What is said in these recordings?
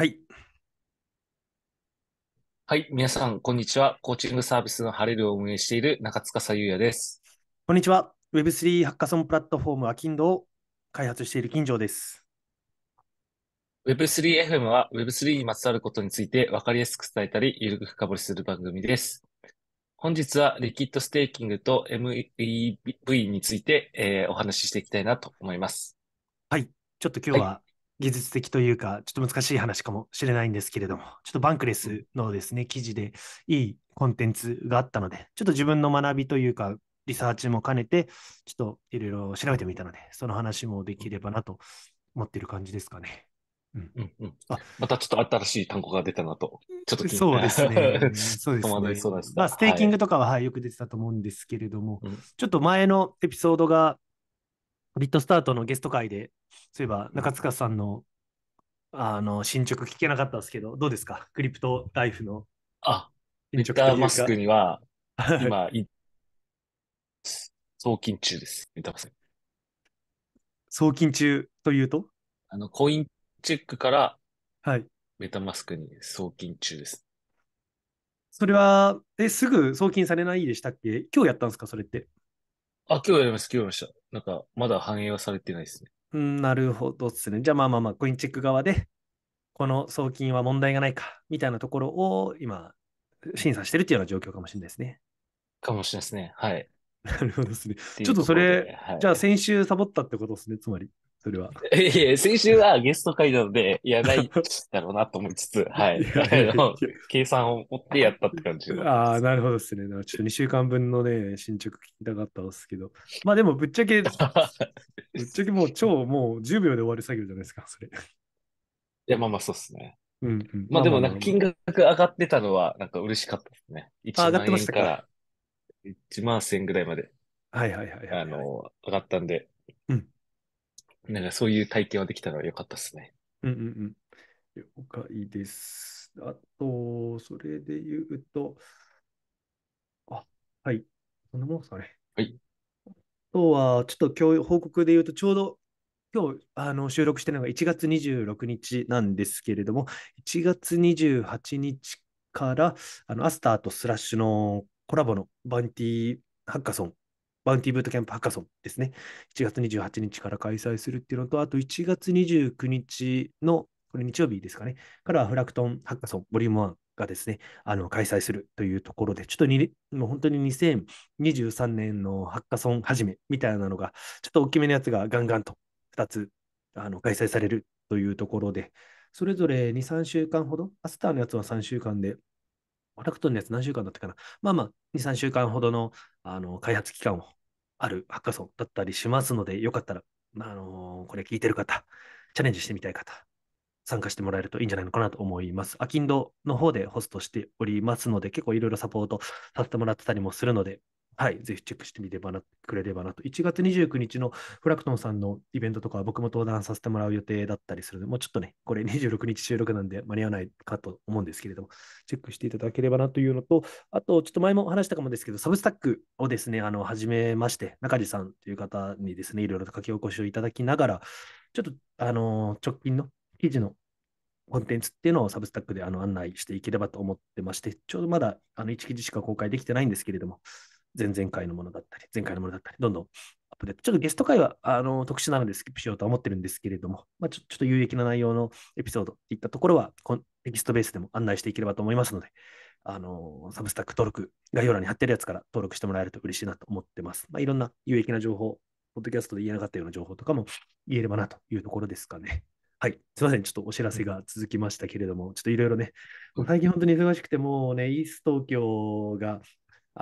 はい。はい。皆さん、こんにちは。コーチングサービスのハレルを運営している中司優也です。こんにちは。Web3 ハッカソンプラットフォームアキンドを開発している金城です。Web3FM は Web3 にまつわることについて分かりやすく伝えたり、ゆるく深掘りする番組です。本日はリキッドステーキングと MEV について、えー、お話ししていきたいなと思います。はい。ちょっと今日は技術的というか、ちょっと難しい話かもしれないんですけれども、ちょっとバンクレスのですね、記事でいいコンテンツがあったので、ちょっと自分の学びというか、リサーチも兼ねて、ちょっといろいろ調べてみたので、その話もできればなと思ってる感じですかね。うんうんうん、あまたちょっと新しい単語が出たなと、ちょっとそうですね。そうですね。すまあ、ステーキングとかは、はい、よく出てたと思うんですけれども、ちょっと前のエピソードがビットスタートのゲスト会で、そういえば中塚さんのあの進捗聞けなかったですけど、どうですかクリプトライフの。あ、リターマスクには、今、送金中です、メタマス。送金中というとあの、コインチェックから、はい。メタマスクに送金中です。それは、え、すぐ送金されないでしたっけ今日やったんですかそれって。あ、今日やります、今日やりました。なんか、まだ反映はされてないですね。うん、なるほどですね。じゃあまあまあまあ、コインチェック側で、この送金は問題がないか、みたいなところを今、審査してるっていうような状況かもしれないですね。かもしれないですね。はい。なるほどですね。ちょっとそれ、はい、じゃあ先週サボったってことですね、つまり。それは。いや先週はゲスト会なので、いや、ない だろうなと思いつつ、はい。計算を持ってやったって感じ。ああ、なるほどですね。ちょっと2週間分のね、進捗聞きたかったんですけど。まあでも、ぶっちゃけ、ぶっちゃけもう超もう10秒で終わる作業じゃないですか、それ。いや、まあまあそうっすね。うんうん、まあでも、なんか金額上がってたのは、なんか嬉しかったですね。1万円から1万1000円ぐらいまで。はいはい、はい、あの、上がったんで、なんかそういう体験はできたは良かったですね。うんうんうん。了解です。あと、それで言うと、あ、はい。そんなもんすかね。はい。あとは、ちょっと今日報告で言うと、ちょうど今日あの収録してるのが1月26日なんですけれども、1月28日からあのアスターとスラッシュのコラボのバンティハッカソンバウンティーブートキャンプハッカソンですね。1月28日から開催するっていうのと、あと1月29日の、これ日曜日ですかね、からフラクトンハッカソンボリューム1がですね、あの開催するというところで、ちょっともう本当に2023年のハッカソン始めみたいなのが、ちょっと大きめのやつがガンガンと2つあの開催されるというところで、それぞれ2、3週間ほど、アスターのやつは3週間で、アダクトのやつ何週間だったかな。まあまあ、2、3週間ほどのあの開発期間をあるハッカソンだったりしますので、よかったら、あのー、これ聞いてる方、チャレンジしてみたい方、参加してもらえるといいんじゃないのかなと思います。アキンドの方でホストしておりますので、結構いろいろサポートさせてもらってたりもするので、はい、ぜひチェックしてみてばなくれればなと。1月29日のフラクトンさんのイベントとかは僕も登壇させてもらう予定だったりするので、もうちょっとね、これ26日収録なんで間に合わないかと思うんですけれども、チェックしていただければなというのと、あと、ちょっと前も話したかもですけど、サブスタックをですね、あの、始めまして、中地さんという方にですね、いろいろと書き起こしをいただきながら、ちょっと、あの、直近の記事のコンテンツっていうのをサブスタックであの案内していければと思ってまして、ちょうどまだあの1記事しか公開できてないんですけれども、前々回のものだったり、前回のものだったり、どんどんアップデート。ちょっとゲスト会はあの特殊なのでスキップしようと思ってるんですけれども、まあ、ちょちょっと有益な内容のエピソードといったところは、こテキストベースでも案内していければと思いますので、あのサブスタック登録、概要欄に貼ってるやつから登録してもらえると嬉しいなと思ってます。まあ、いろんな有益な情報、ポッドキャストで言えなかったような情報とかも言えればなというところですかね。はい、すみません、ちょっとお知らせが続きましたけれども、ちょっといろいろね、最近本当に忙しくて、もうね、イース東京が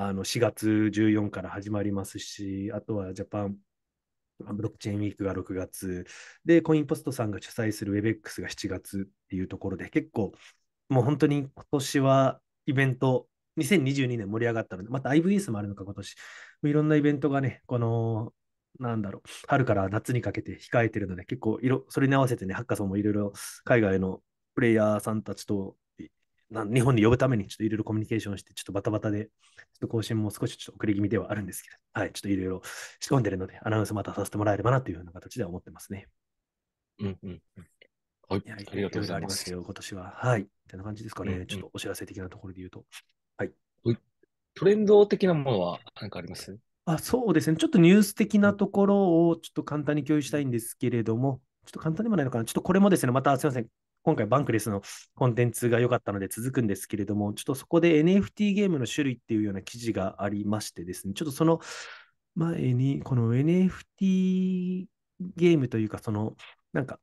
あの4月14から始まりますし、あとはジャパンブロックチェーンウィークが6月、で、コインポストさんが主催する WebX が7月っていうところで、結構、もう本当に今年はイベント、2022年盛り上がったので、また IVS もあるのか、今年。いろんなイベントがね、この、なんだろう、春から夏にかけて控えてるので、結構それに合わせてね、ハッカソンもいろいろ海外のプレイヤーさんたちと日本に呼ぶためにちょっといろいろコミュニケーションして、ちょっとバタバタで、ちょっと更新も少しちょっと遅れ気味ではあるんですけど、はい、ちょっといろいろ仕込んでるので、アナウンスまたさせてもらえればなというような形では思ってますね。うんうん。はい、いありがとうございます。今年は。はい、みたいな感じですかね、うんうん。ちょっとお知らせ的なところで言うと。はい。トレンド的なものは何かありますあそうですね。ちょっとニュース的なところをちょっと簡単に共有したいんですけれども、ちょっと簡単でもないのかな。ちょっとこれもですね、またすみません。今回バンクレスのコンテンツが良かったので続くんですけれども、ちょっとそこで NFT ゲームの種類っていうような記事がありましてですね、ちょっとその前に、この NFT ゲームというか、その、なんか、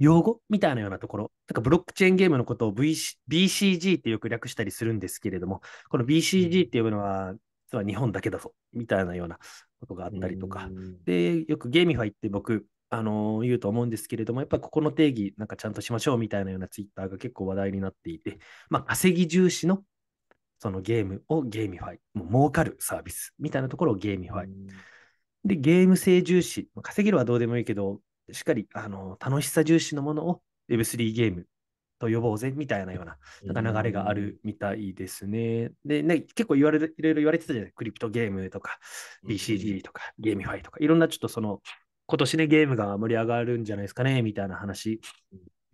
用語みたいなようなところ、なんかブロックチェーンゲームのことを、VC、BCG ってよく略したりするんですけれども、この BCG って呼ぶのは、実は日本だけだぞ、みたいなようなことがあったりとか、で、よくゲーミファイって僕、あの言うと思うんですけれども、やっぱりここの定義、なんかちゃんとしましょうみたいなようなツイッターが結構話題になっていて、まあ、稼ぎ重視のそのゲームをゲーミファイ、もう儲かるサービスみたいなところをゲーミファイ。で、ゲーム性重視、稼げるはどうでもいいけど、しっかりあの楽しさ重視のものを Web3 ゲームと呼ぼうぜみたいなようななんか流れがあるみたいですね。で、ね、結構言われいろいろ言われてたじゃないクリプトゲームとか、BCG とか、ゲーミファイとか、いろんなちょっとその今年ね、ゲームが盛り上がるんじゃないですかね、みたいな話。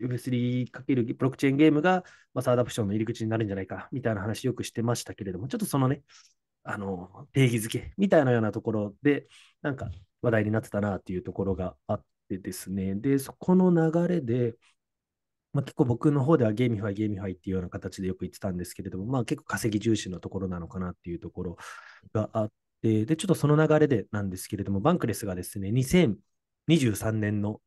Web3× ブロックチェーンゲームが、まあ、サードアプションの入り口になるんじゃないか、みたいな話よくしてましたけれども、ちょっとそのね、あの、定義づけみたいなようなところで、なんか話題になってたなっていうところがあってですね、で、そこの流れで、まあ、結構僕の方ではゲーミファイ、ゲーミファイっていうような形でよく言ってたんですけれども、まあ、結構稼ぎ重視のところなのかなっていうところがあっで、ちょっとその流れでなんですけれども、バンクレスがですね、2023年の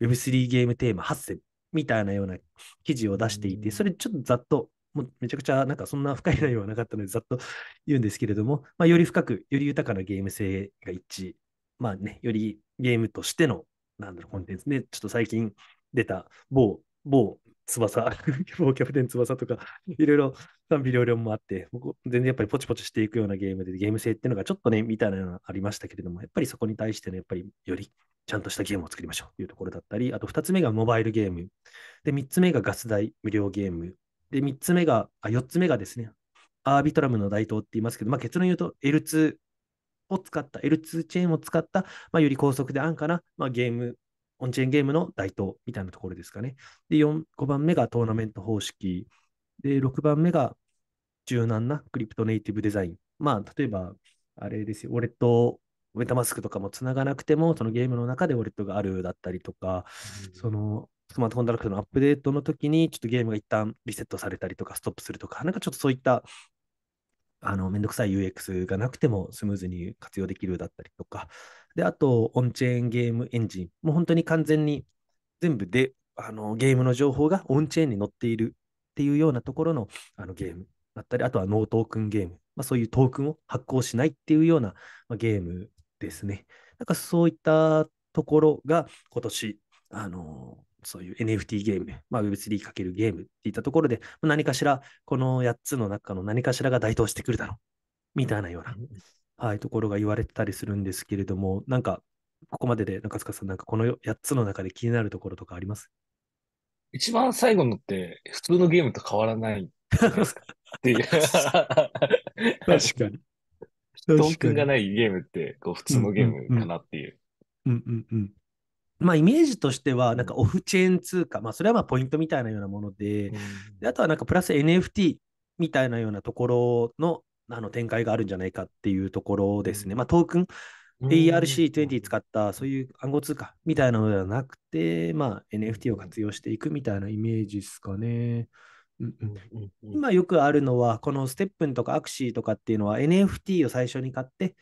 Web3 ゲームテーマ8選みたいなような記事を出していて、それちょっとざっと、もうめちゃくちゃなんかそんな深い内容はなかったので、ざっと言うんですけれども、まあ、より深く、より豊かなゲーム性が一致、まあね、よりゲームとしての、なんだろう、コンテンツね、ちょっと最近出た某、某翼、キャプテン翼とか、いろいろ賛否両論もあって、全然やっぱりポチポチしていくようなゲームで、ゲーム性っていうのがちょっとね、みたいなのがありましたけれども、やっぱりそこに対しての、やっぱりよりちゃんとしたゲームを作りましょうというところだったり、あと2つ目がモバイルゲーム、で、3つ目がガス代無料ゲーム、で、3つ目が、あ、4つ目がですね、アービトラムの台頭って言いますけど、まあ、結論言うと L2 を使った、L2 チェーンを使った、まあ、より高速で安価な、まあ、ゲームオンチェーンゲームの台頭みたいなところですかね。で、4 5番目がトーナメント方式。で、6番目が柔軟なクリプトネイティブデザイン。まあ、例えば、あれですよ、ウォレット、ウェタマスクとかもつながなくても、そのゲームの中でウォレットがあるだったりとか、そのスマートコンダラクトのアップデートの時に、ちょっとゲームが一旦リセットされたりとか、ストップするとか、なんかちょっとそういったあのめんどくさい UX がなくてもスムーズに活用できるだったりとか、で、あと、オンチェーンゲームエンジン。もう本当に完全に全部で、あのゲームの情報がオンチェーンに載っているっていうようなところのあのゲームだったり、あとはノートークンゲーム。まあ、そういうトークンを発行しないっていうような、まあ、ゲームですね。なんかそういったところが今年、あのそういう NFT ゲーム、まあ、Web3× ゲームっていったところで、何かしら、この8つの中の何かしらが台頭してくるだろう、みたいなようなはい、ところが言われてたりするんですけれども、なんか、ここまでで中塚さん、なんかこの8つの中で気になるところとかあります一番最後のって、普通のゲームと変わらないっていう。確かに。トークンがないゲームって、こう普通のゲームかなっていう。うんうんうん。まあ、イメージとしては、なんかオフチェーン通貨、まあ、それはまあポイントみたいなようなもので、うん、であとはなんかプラス NFT みたいなようなところのあの展開があるんじゃないかっていうところですね。まあ、トークン、a r c 2 0使ったそういう暗号通貨みたいなのではなくて、まあ、NFT を活用していくみたいなイメージですかね。今よくあるのは、このステップンとかアクシーとかっていうのは NFT を最初に買って、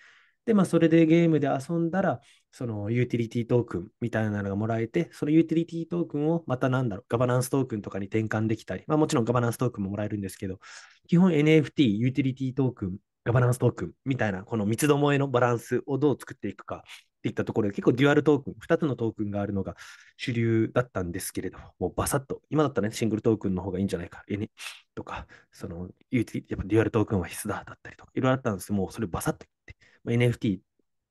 で、まあ、それでゲームで遊んだら、そのユーティリティトークンみたいなのがもらえて、そのユーティリティトークンをまたなんだろう、ガバナンストークンとかに転換できたり、まあもちろんガバナンストークンももらえるんですけど、基本 NFT、ユーティリティトークン、ガバナンストークンみたいな、この三つどもえのバランスをどう作っていくかっていったところで、結構デュアルトークン、2つのトークンがあるのが主流だったんですけれども、もうバサッと、今だったらね、シングルトークンの方がいいんじゃないか、N とか、その、やっぱデュアルトークンは必須だだったりとか、いろいろあったんですけど、もうそれバサッと言って、NFT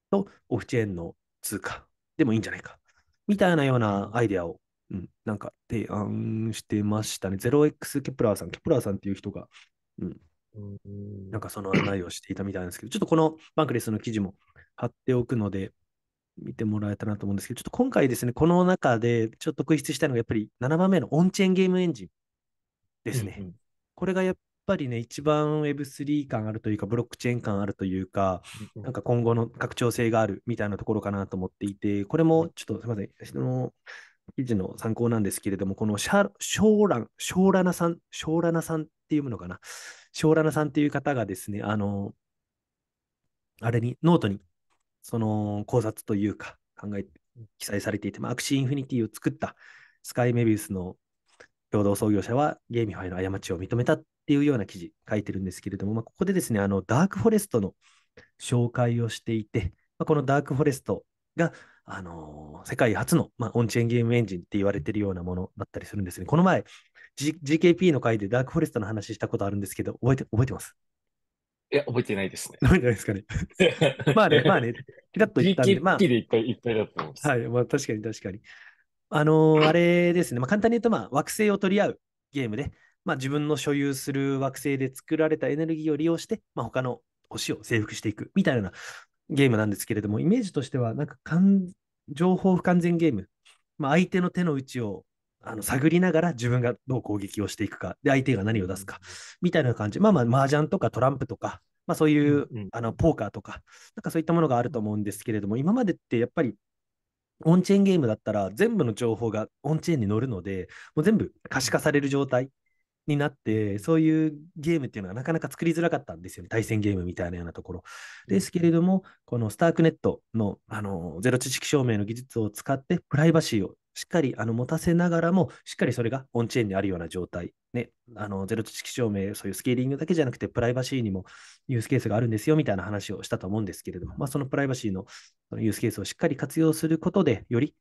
とオフチェーンの通貨でもいいんじゃないか。みたいなようなアイデアを、うん、なんか提案してましたね。0x ケプラーさん、ケプラーさんっていう人が、うん、なんかその案内をしていたみたいなんですけど、ちょっとこのバンクレスの記事も貼っておくので、見てもらえたなと思うんですけど、ちょっと今回ですね、この中でちょっと特筆したいのが、やっぱり7番目のオンチェーンゲームエンジンですね。うんうん、これがやっぱりね、一番 Web3 感あるというか、ブロックチェーン感あるというか、なんか今後の拡張性があるみたいなところかなと思っていて、これもちょっとすみません、その記事の参考なんですけれども、このシャショーラン、ショーラナさん、ショーラナさんっていうのかな、ショーラナさんっていう方がですね、あの、あれに、ノートに、その考察というか、考え、記載されていて、まあ、アクシーインフィニティを作ったスカイメビウスの共同創業者はゲーミファイの過ちを認めたっっていうような記事書いてるんですけれども、まあ、ここでですね、あのダークフォレストの紹介をしていて、まあ、このダークフォレストが、あのー、世界初の、まあ、オンチェーンゲームエンジンって言われてるようなものだったりするんですね。この前、G、GKP の回でダークフォレストの話したことあるんですけど、覚えて覚えてますいや、覚えてないですね。覚えてないですかね。まあね、まあね、ピラッと言ったんで、まあ。でいっぱいいっぱいだと思います。はい、まあ確かに確かに。あのー、あれですね、まあ、簡単に言うと、まあ、惑星を取り合うゲームで、まあ、自分の所有する惑星で作られたエネルギーを利用して、まあ、他の星を征服していくみたいなゲームなんですけれども、イメージとしては、なんか情報不完全ゲーム、まあ、相手の手の内をあの探りながら自分がどう攻撃をしていくか、で相手が何を出すかみたいな感じ、まあまあ、麻雀とかトランプとか、まあ、そういう、うんうん、あのポーカーとか、なんかそういったものがあると思うんですけれども、今までってやっぱりオンチェーンゲームだったら全部の情報がオンチェーンに乗るので、もう全部可視化される状態になって、そういうゲームっていうのはなかなか作りづらかったんですよね。対戦ゲームみたいなようなところ。ですけれども、このスタークネットのあのゼロ知識証明の技術を使って、プライバシーをしっかりあの持たせながらも、しっかりそれがオンチェーンにあるような状態、ね、あのゼロ知識証明、そういうスケーリングだけじゃなくて、プライバシーにもユースケースがあるんですよみたいな話をしたと思うんですけれども、まあ、そのプライバシーのユースケースをしっかり活用することで、より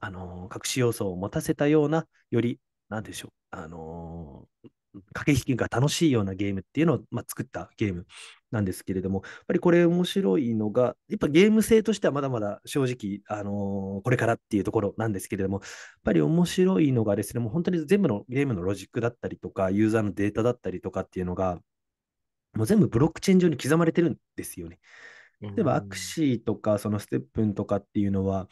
あの隠し要素を持たせたような、より何でしょう、あのー、駆け引きが楽しいようなゲームっていうのを、まあ、作ったゲームなんですけれども、やっぱりこれ面白いのが、やっぱゲーム性としてはまだまだ正直、あのー、これからっていうところなんですけれども、やっぱり面白いのがですね、もう本当に全部のゲームのロジックだったりとか、ユーザーのデータだったりとかっていうのが、もう全部ブロックチェーン上に刻まれてるんですよね。例えば、アクシーとか、そのステップンとかっていうのは、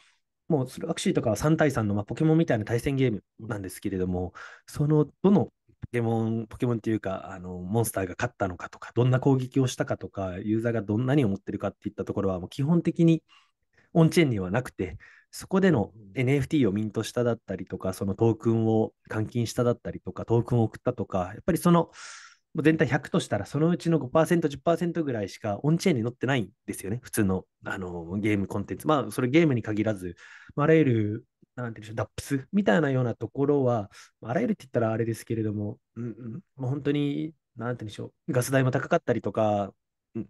もうスラクシーとかは3対3の、まあ、ポケモンみたいな対戦ゲームなんですけれども、そのどのポケモン、ポケモンっていうか、あのモンスターが勝ったのかとか、どんな攻撃をしたかとか、ユーザーがどんなに思ってるかっていったところは、もう基本的にオンチェーンにはなくて、そこでの NFT をミントしただったりとか、そのトークンを換金しただったりとか、トークンを送ったとか、やっぱりその全体100としたら、そのうちの5%、10%ぐらいしかオンチェーンに載ってないんですよね、普通のあのゲームコンテンツ。まあ、それゲームに限らず、あらゆる、なんていうんでしょう、ダップスみたいなようなところは、あらゆるって言ったらあれですけれども、うんうん、本当に、なんていうんでしょう、ガス代も高かったりとか、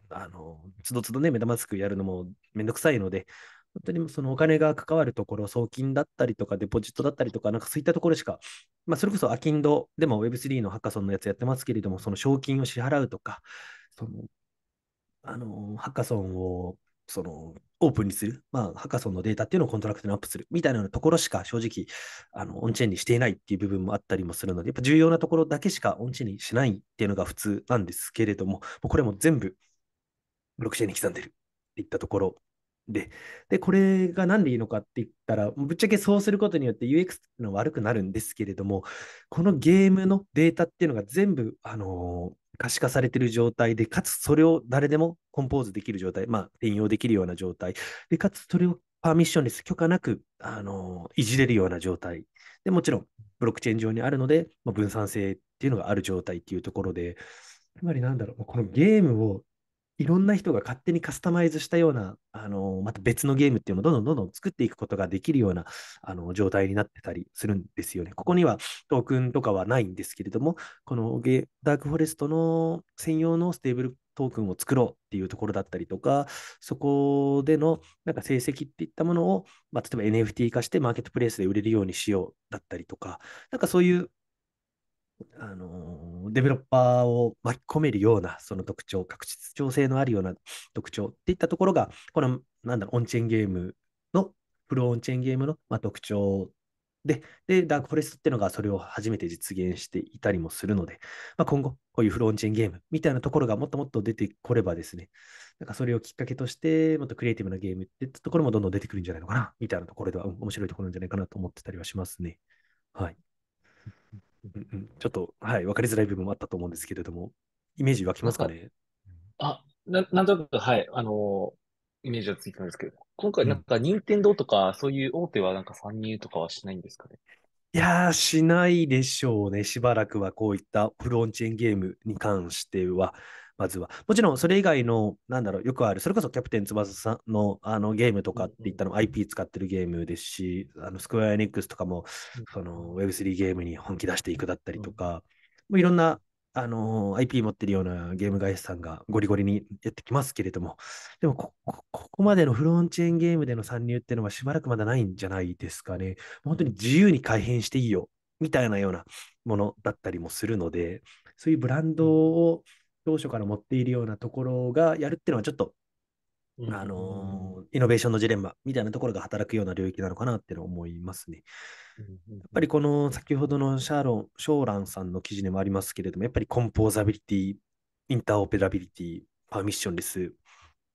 あの、つどつどね、目玉スクやるのもめんどくさいので、本当にそのお金が関わるところ、送金だったりとか、デポジットだったりとか、なんかそういったところしか、まあ、それこそアキンドでも Web3 のハッカソンのやつやってますけれども、その賞金を支払うとか、そのあのハッカソンをそのオープンにする、まあ、ハッカソンのデータっていうのをコントラクトにアップするみたいなところしか正直あのオンチェーンにしていないっていう部分もあったりもするので、やっぱ重要なところだけしかオンチェーンにしないっていうのが普通なんですけれども、もこれも全部ブロックチェーンに刻んでるっていったところで、で、これが何でいいのかって言ったら、ぶっちゃけそうすることによって UX の悪くなるんですけれども、このゲームのデータっていうのが全部、あのー、可視化されている状態で、かつそれを誰でもコンポーズできる状態、まあ、転用できるような状態、で、かつそれをパーミッションレス、許可なく、あのー、いじれるような状態。で、もちろん、ブロックチェーン上にあるので、まあ、分散性っていうのがある状態っていうところで、つまりなんだろう、このゲームをいろんな人が勝手にカスタマイズしたような、あのまた別のゲームっていうのをどんどんどんどん作っていくことができるようなあの状態になってたりするんですよね。ここにはトークンとかはないんですけれども、このダークフォレストの専用のステーブルトークンを作ろうっていうところだったりとか、そこでのなんか成績っていったものを、まあ、例えば NFT 化してマーケットプレイスで売れるようにしようだったりとか、なんかそういうあのデベロッパーを巻き込めるようなその特徴、確実調性のあるような特徴っていったところが、このなんだろう、オンチェーンゲームの、プロオンチェーンゲームの、まあ、特徴でで、ダークフォレストっていうのがそれを初めて実現していたりもするので、まあ、今後、こういうフローンチェーンゲームみたいなところがもっともっと出てこればですね、なんかそれをきっかけとして、もっとクリエイティブなゲームってところもどんどん出てくるんじゃないのかな、みたいなところでは、面白いところなんじゃないかなと思ってたりはしますね。はい。うんうん、ちょっと、はい、分かりづらい部分もあったと思うんですけれども、イメージ湧きますかねあな、なんとなく、はい、あのー、イメージはついてるんですけど、今回なんか、任天堂とか、そういう大手はなんか参入とかはしないんですかね、うん、いやー、しないでしょうね。しばらくはこういったフロンチェーンゲームに関しては。まずは。もちろん、それ以外の、なんだろう、よくある、それこそキャプテン翼さんのあのゲームとかって言ったの、IP 使ってるゲームですし、あのスクエアエニックスとかも、その Web3 ゲームに本気出していくだったりとか、もういろんな、あの IP 持ってるようなゲーム会社さんがゴリゴリにやってきますけれども、でもこ、ここまでのフロンチェーンゲームでの参入っていうのはしばらくまだないんじゃないですかね。本当に自由に改変していいよ、みたいなようなものだったりもするので、そういうブランドを、うん当初から持っているようなところがやるっていうのはちょっと、うん、あのイノベーションのジレンマみたいなところが働くような領域なのかなっていうの思いますね。やっぱりこの先ほどのシャーロン・ショーランさんの記事にもありますけれども、やっぱりコンポーザビリティ、インターオペラビリティ、パーミッションレス、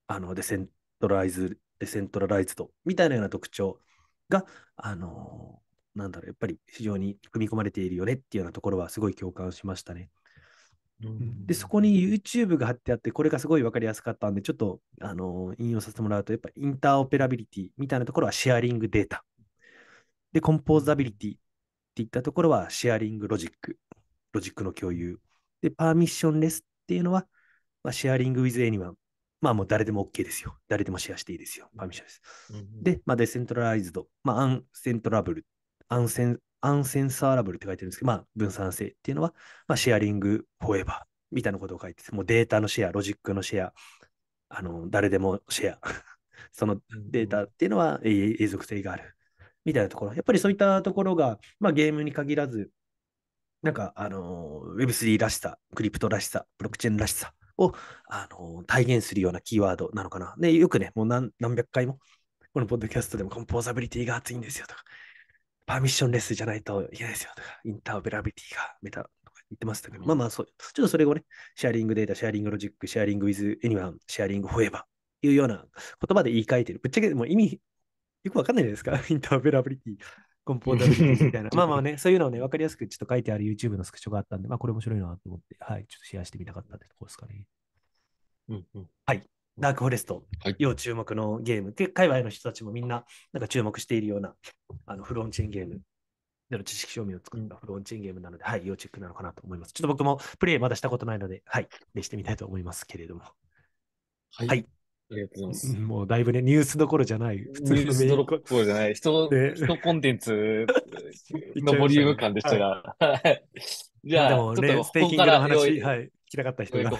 あのデセントライズ、デセントラライズドみたいなような特徴が、あのなんだろう、やっぱり非常に組み込まれているよねっていうようなところはすごい共感しましたね。で、そこに YouTube が貼ってあって、これがすごい分かりやすかったんで、ちょっと、あの引用させてもらうと、やっぱインターオペラビリティみたいなところはシェアリングデータ。で、コンポーザビリティっていったところはシェアリングロジック、ロジックの共有。で、パーミッションレスっていうのは、まあ、シェアリングウィズエニワン。まあもう誰でも OK ですよ。誰でもシェアしていいですよ。パーミッションです。うん、で、まあ、デセントラライズド、まあ、アンセントラブル、アンセンアンセンサーラブルって書いてるんですけど、まあ、分散性っていうのは、まあ、シェアリングフォーエバーみたいなことを書いてて、もうデータのシェア、ロジックのシェア、あの、誰でもシェア、そのデータっていうのは永続性があるみたいなところ、やっぱりそういったところが、まあ、ゲームに限らず、なんか、あの、Web3 らしさ、クリプトらしさ、ブロックチェーンらしさを、あの、体現するようなキーワードなのかな。で、よくね、もう何百回も、このポッドキャストでもコンポーザビリティが熱いんですよとか、パーミッションレスじゃないといけないですよとか、インターオペラビティがメタとか言ってましたけど、うん、まあまあそう、ちょっとそれをね、シェアリングデータ、シェアリングロジック、シェアリングウィズエニワン、シェアリングフォーエバーいうような言葉で言い換えてる。ぶっちゃけもう意味よくわかんないですか インターオペラビティ。コンポータビリティみたいな。まあまあね、そういうのをね、わかりやすくちょっと書いてある YouTube のスクショがあったんで、まあこれ面白いなと思って、はい、ちょっとシェアしてみたかったってとこですかね。うんうん、はい。ダークフォレスト、はい、要注目のゲームで、界隈の人たちもみんななんか注目しているようなあのフロンチンゲームでの知識証明を作ったフロンチンゲームなので、はい、要チェックなのかなと思います。ちょっと僕もプレイまだしたことないので、はい、でしてみたいと思いますけれども。はい、はいありがとうございます。もうだいぶね、ニュースどころじゃない、普通のニュースどころじゃない、人、ね、人コンテンツ のボリューム感でしたが。はい、じゃあ、でもね、ステーキングの話、はい、聞きたかった人が。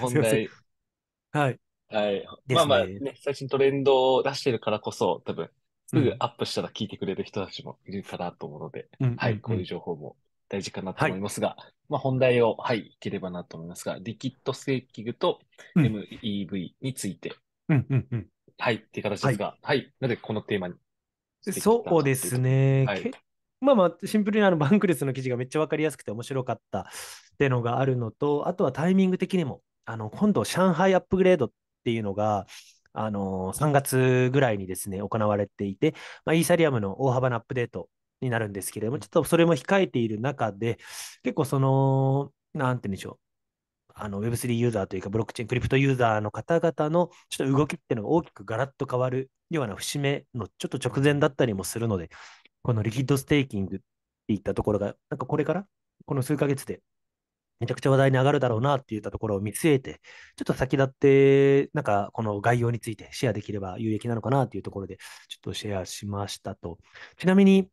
はい。はい。まあまあ、ね、最新トレンドを出してるからこそ、多分、すぐアップしたら聞いてくれる人たちもいるかなと思うので、うん、はい、こういう情報も大事かなと思いますが、はい、まあ本題を、はい、いければなと思いますが、リキッドステーキングと MEV について、はい、っていう形ですが、はい、はい、なぜこのテーマにそうですね。はい、まあまあ、シンプルにあのバンクレスの記事がめっちゃ分かりやすくて面白かったっていうのがあるのと、あとはタイミング的にも、あの今度、上海アップグレードっっていうのが、あのー、3月ぐらいにですね、行われていて、まあ、イーサリアムの大幅なアップデートになるんですけれども、ちょっとそれも控えている中で、結構その、なんて言うんでしょう。あの Web3 ユーザーというか、ブロックチェーン、クリプトユーザーの方々のちょっと動きっていうのが大きくガラッと変わるような節目のちょっと直前だったりもするので、このリキッドステーキングっていったところが、なんかこれから、この数ヶ月でめちゃくちゃ話題に上がるだろうなって言ったところを見据えて、ちょっと先立って、なんかこの概要についてシェアできれば有益なのかなっていうところで、ちょっとシェアしましたと。ちなみに、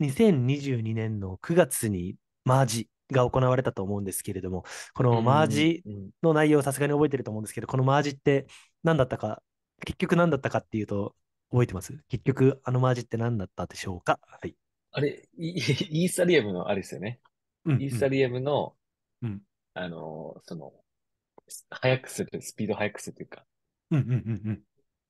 2022年の9月にマージが行われたと思うんですけれども、このマージの内容をさすがに覚えてると思うんですけど、このマージって何だったか、結局何だったかっていうと、覚えてます結局、あのマージって何だったでしょうかはい。あれ イ、ーサリアムのあれですよね。うんうん、イーサリアムのうん、あの、その、早くする、スピード速くするというか、うんうん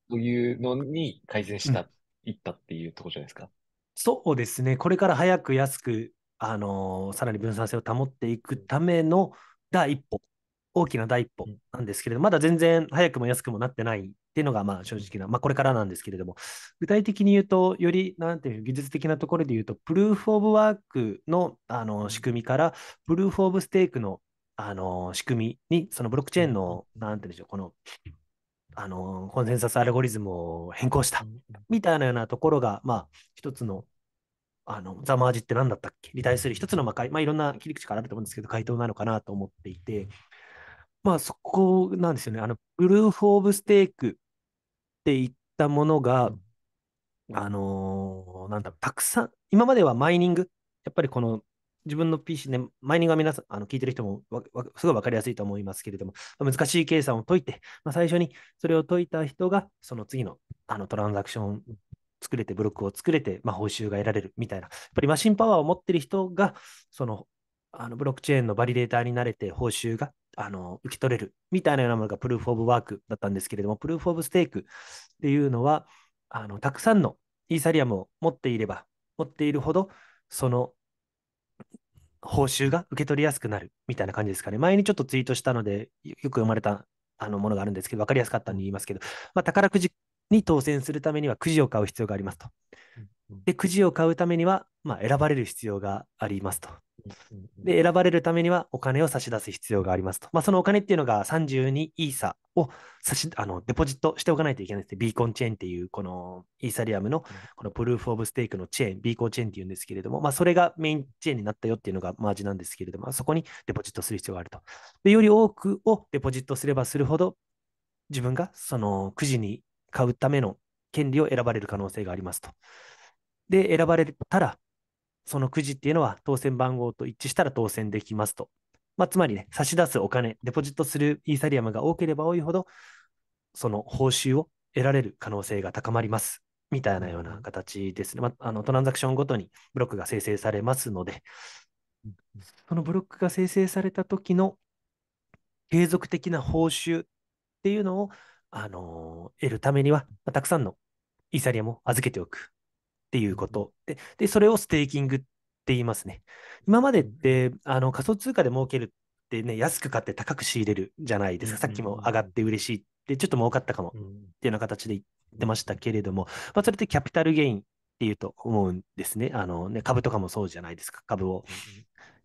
そういうのに改善した、うん、いったっていうところじゃないですか。そうですね、これから早く安く、あのー、さらに分散性を保っていくための第一歩、大きな第一歩なんですけれど、まだ全然早くも安くもなってないっていうのがまあ正直な、まあ、これからなんですけれども、具体的に言うと、よりなんていう技術的なところで言うと、プルーフ・オブ・ワークのあの仕組みから、プルーフ・オブ・ステークのあの仕組みに、そのブロックチェーンの、なんていうんでしょう、このあのコンセンサスアルゴリズムを変更したみたいなようなところが、まあ、一つのあのザ・マージって何だったっけに対する一つの、まあ、まあ、いろんな切り口からあると思うんですけど、回答なのかなと思っていて、まあ、そこなんですよね。あのブルーフ・オブ・ステークっていったものが、あのー、なんだろう、たくさん、今まではマイニング、やっぱりこの自分の PC ね、マイニングは皆さん、あの聞いてる人もすごい分かりやすいと思いますけれども、難しい計算を解いて、まあ、最初にそれを解いた人が、その次のあのトランザクション作れて、ブロックを作れて、まあ、報酬が得られるみたいな、やっぱりマシンパワーを持ってる人が、そのあのブロックチェーンのバリデーターになれて、報酬があの受け取れるみたいなようなものがプルーフ・オブ・ワークだったんですけれども、プルーフ・オブ・ステークっていうのは、あのたくさんのイーサリアムを持っていれば、持っているほど、その報酬が受け取りやすくなるみたいな感じですかね。前にちょっとツイートしたので、よく読まれたあのものがあるんですけど、分かりやすかったんで言いますけど、まあ、宝くじに当選するためにはくじを買う必要がありますと。で、くじを買うためには、まあ、選ばれる必要がありますと。で、選ばれるためにはお金を差し出す必要がありますと。まあ、そのお金っていうのが32イーサを差しあのデポジットしておかないといけないですね。ビーコンチェーンっていう、このイーサリアムのこのプルーフ・オブ・ステークのチェーン、ビーコンチェーンっていうんですけれども、まあ、それがメインチェーンになったよっていうのがマージなんですけれども、そこにデポジットする必要があると。で、より多くをデポジットすればするほど、自分がそのくじに買うための権利を選ばれる可能性がありますと。で、選ばれたら、そのくじっていうのは当選番号と一致したら当選できますと。まあ、つまりね、差し出すお金、デポジットするイーサリアムが多ければ多いほど、その報酬を得られる可能性が高まります。みたいなような形ですね。まあ、あのトランザクションごとにブロックが生成されますので、そのブロックが生成された時の継続的な報酬っていうのを、あのー、得るためには、まあ、たくさんのイーサリアムを預けておくっていうことで。で、それをステーキングって言いますね。今までって、あの仮想通貨で儲けるってね、安く買って高く仕入れるじゃないですか。さっきも上がって嬉しいって、ちょっと儲かったかもっていうような形で言ってましたけれども、まあ、それってキャピタルゲインっていうと思うんですね。あのね株とかもそうじゃないですか。株を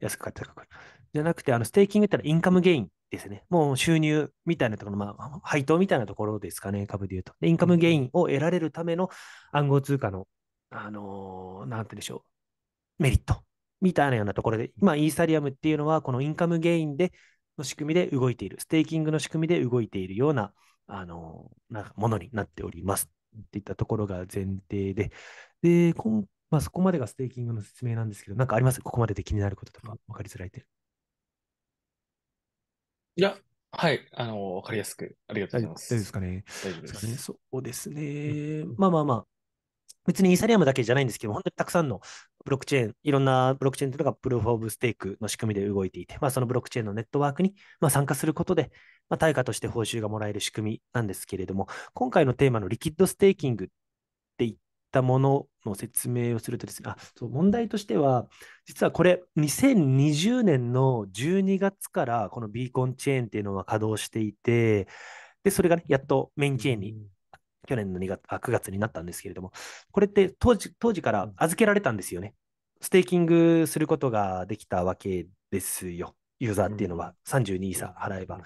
安く買って高く。じゃなくて、あのステーキングってのはインカムゲインですね。もう収入みたいなところ、まあ、配当みたいなところですかね、株でいうと。インカムゲインを得られるための暗号通貨のあのー、なんて言うんでしょう、メリットみたいなようなところで、今、イーサリアムっていうのは、このインカムゲインでの仕組みで動いている、ステーキングの仕組みで動いているような、あのー、なんかものになっております。っていったところが前提で、で、んまあ、そこまでがステーキングの説明なんですけど、なんかありますここまでで気になることとか、分かりづらい点。いや、はい、あの、分かりやすく、ありがとうございます。大丈夫ですかね。大丈夫ですかね。そうですね。まあまあまあ、別にイーサリアムだけじゃないんですけど、本当にたくさんのブロックチェーン、いろんなブロックチェーンというのがプルーフ・オブ・ステークの仕組みで動いていて、まあ、そのブロックチェーンのネットワークにま参加することで、まあ、対価として報酬がもらえる仕組みなんですけれども、今回のテーマのリキッド・ステーキングっていったものの説明をするとですね、あそう問題としては、実はこれ、2020年の12月からこのビーコンチェーンっていうのは稼働していて、で、それがね、やっとメインチェーンに去年の2月あ9月になったんですけれども、これって当時当時から預けられたんですよね。ステーキングすることができたわけですよ、ユーザーっていうのは、32イー払えば。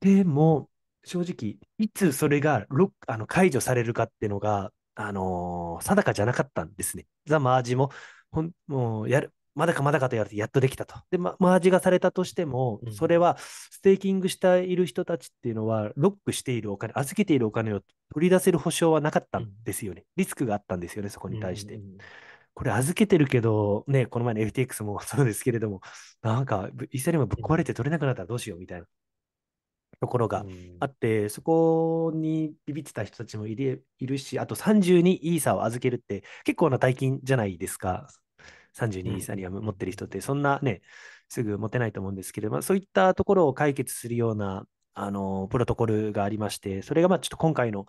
でも、正直、いつそれがあの解除されるかっていうのが、あのー、定かじゃなかったんですね。ザ・マージも、ほんもうやるまだかまだかと言われてやっとできたと。で、ま、マージがされたとしても、うん、それはステーキングしている人たちっていうのは、ロックしているお金、預けているお金を取り出せる保証はなかったんですよね。リスクがあったんですよね、そこに対して。これ預けてるけど、ね、この前の FTX もそうですけれども、なんか、イスラエルもぶっ壊れて取れなくなったらどうしようみたいな。ところがあって、うん、そこにビビってた人たちもいるし、あと32イーサを預けるって結構な大金じゃないですか。32イーサリアム持ってる人って、そんなね、すぐ持てないと思うんですけど、まあ、そういったところを解決するような、あの、プロトコルがありまして、それが、まあ、ちょっと今回の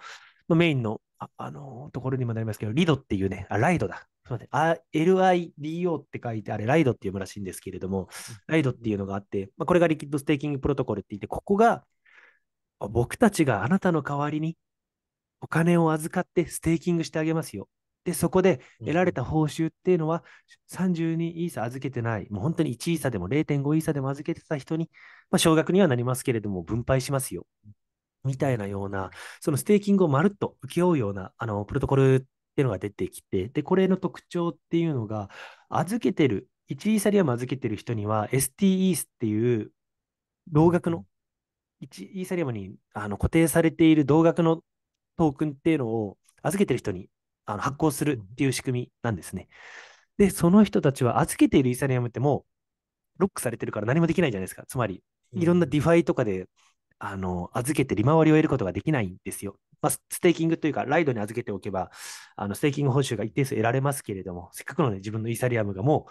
メインの、あ、あのところにもなりますけど、リドっていうね、あ、ライドだ。すみません。LIDO って書いて、あれ、ライドって読むらしいんですけれども、ライドっていうのがあって、まあ、これがリキッドステーキングプロトコルって言って、ここが、僕たちがあなたの代わりにお金を預かってステーキングしてあげますよ。で、そこで得られた報酬っていうのは、32イーサ預けてない、もう本当に1イーサでも0.5イーサでも預けてた人に、まあ、少額にはなりますけれども、分配しますよ。みたいなような、そのステーキングをまるっと請け負うようなあのプロトコルっていうのが出てきて、で、これの特徴っていうのが、預けてる、1イーサリアム預けてる人には、STE スっていう同額の、1イーサリアムにあの固定されている同額のトークンっていうのを預けてる人にあの発行するっていう仕組みなんですね。で、その人たちは預けているイーサリアムってもうロックされてるから何もできないじゃないですか。つまり、いろんなディファイとかで、あの預けて利回りを得ることができないんですよ。まあ、ステーキングというか、ライドに預けておけば、あのステーキング報酬が一定数得られますけれども、せっかくの、ね、自分のイーサリアムがも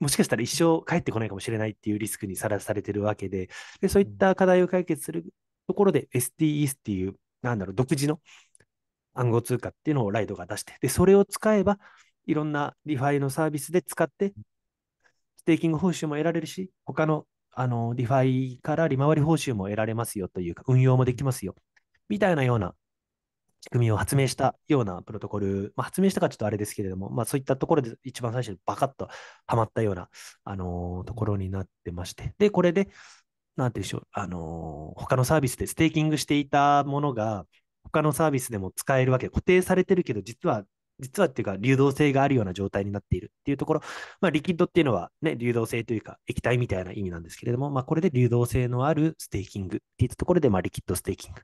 う、もしかしたら一生帰ってこないかもしれないっていうリスクにさらされてるわけで、でそういった課題を解決するところで、STEs っていう、なんだろう、独自の暗号通貨っていうのをライドが出して、で、それを使えば、いろんなリファイのサービスで使って、ステーキング報酬も得られるし、他のあのリファイから利回り報酬も得られますよというか、運用もできますよ、みたいなような仕組みを発明したようなプロトコル、まあ、発明したかちょっとあれですけれども、まあ、そういったところで一番最初にバカッとはまったような、あのー、ところになってまして、で、これで、なんていうんでしょう、あのー、他のサービスでステーキングしていたものが、他のサービスでも使えるわけ、固定されてるけど、実は、実はっていうか、流動性があるような状態になっているっていうところ、まあ、リキッドっていうのは、ね、流動性というか、液体みたいな意味なんですけれども、まあ、これで流動性のあるステーキングっていったところで、まあ、リキッドステーキング